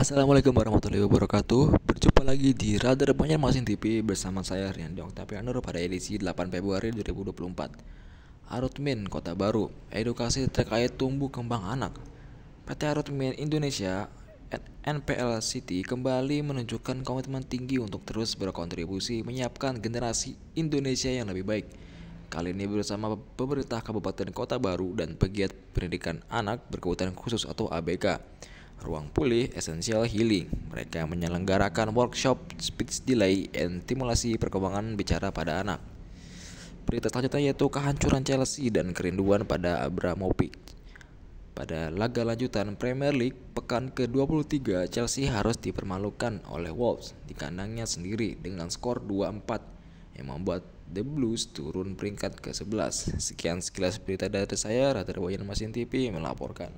Assalamualaikum warahmatullahi wabarakatuh Berjumpa lagi di Radar Banjarmasin TV bersama saya Tapi Anur pada edisi 8 Februari 2024 Arutmin Kota Baru Edukasi terkait tumbuh kembang anak PT Arutmin Indonesia NPL City kembali menunjukkan komitmen tinggi untuk terus berkontribusi menyiapkan generasi Indonesia yang lebih baik Kali ini bersama pemerintah Kabupaten Kota Baru dan pegiat pendidikan anak berkebutuhan khusus atau ABK. Ruang Pulih Essential Healing. Mereka menyelenggarakan workshop speech delay and stimulasi perkembangan bicara pada anak. Berita selanjutnya yaitu kehancuran Chelsea dan kerinduan pada Abramovich. Pada laga lanjutan Premier League pekan ke-23, Chelsea harus dipermalukan oleh Wolves di kandangnya sendiri dengan skor 2-4 yang membuat The Blues turun peringkat ke-11. Sekian sekilas berita dari saya, Radar Wayan Masin TV melaporkan.